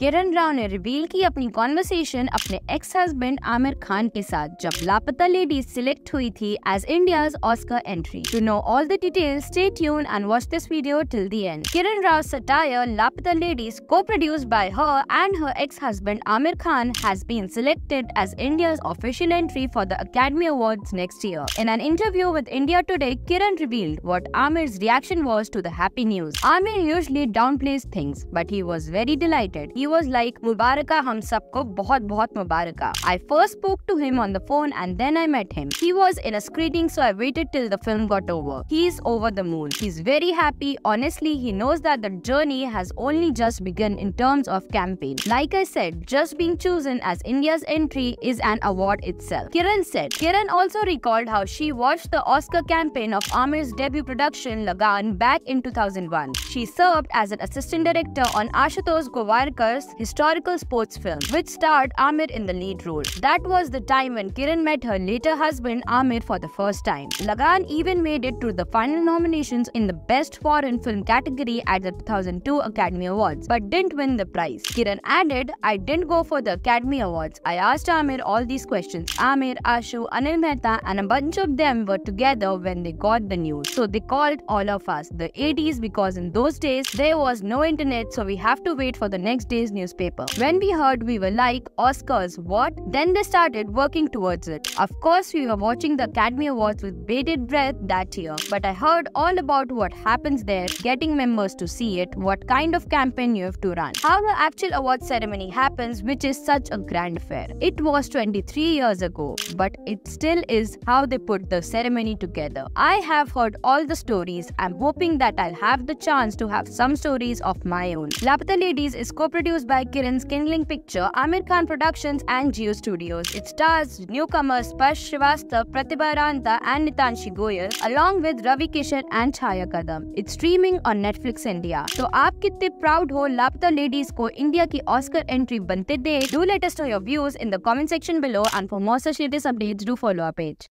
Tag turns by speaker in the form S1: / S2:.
S1: किरण राव ने रिवील की अपनी कॉन्वर्सेशन अपने एक्स हस्बैंड आमिर खान के साथ जब लापता लेडी सिलेक्ट हुई थी as India Oscar entry to know all the details stay tuned and watch this video till the end Kiran Rao satire Laapataa Ladies को produced by her and her ex husband Aamir Khan has been selected as India's official entry for the Academy Awards next year. In an interview with India Today, Kiran revealed what Amir's reaction was to the happy news. Amir usually downplays things, but he was very delighted. He He was like, Mubaraka hum sabko bahut bahut Mubaraka. I first spoke to him on the phone and then I met him. He was in a screening so I waited till the film got over. He's over the moon. He's very happy. Honestly, he knows that the journey has only just begun in terms of campaign. Like I said, just being chosen as India's entry is an award itself. Kiran said. Kiran also recalled how she watched the Oscar campaign of Amir's debut production Lagan back in 2001. She served as an assistant director on Ashutosh Govarkar historical sports film, which starred Amir in the lead role. That was the time when Kiran met her later husband Amir for the first time. Lagan even made it to the final nominations in the Best Foreign Film category at the 2002 Academy Awards, but didn't win the prize. Kiran added, I didn't go for the Academy Awards. I asked Amir all these questions. Amir, Ashu, Anil Mehta, and a bunch of them were together when they got the news. So they called all of us the 80s because in those days there was no internet, so we have to wait for the next day's newspaper. When we heard we were like, Oscars, what? Then they started working towards it. Of course, we were watching the Academy Awards with bated breath that year, but I heard all about what happens there, getting members to see it, what kind of campaign you have to run, how the actual award ceremony happens, which is such a grand affair. It was 23 years ago, but it still is how they put the ceremony together. I have heard all the stories. I'm hoping that I'll have the chance to have some stories of my own. Lapita Ladies is co-produced produced by Kiran's Kindling Picture, Amir Khan Productions, and Geo Studios. It stars newcomers Pash Srivastav, Pratibha Ranta, and Nitanshi Goyal, along with Ravi Kishan and Chaya Kadam. It's streaming on Netflix India. So, आप कितने proud हो लापता ladies को India की Oscar entry बनते दे Do let us know your views in the comment section below. And for more such latest updates, do follow our page.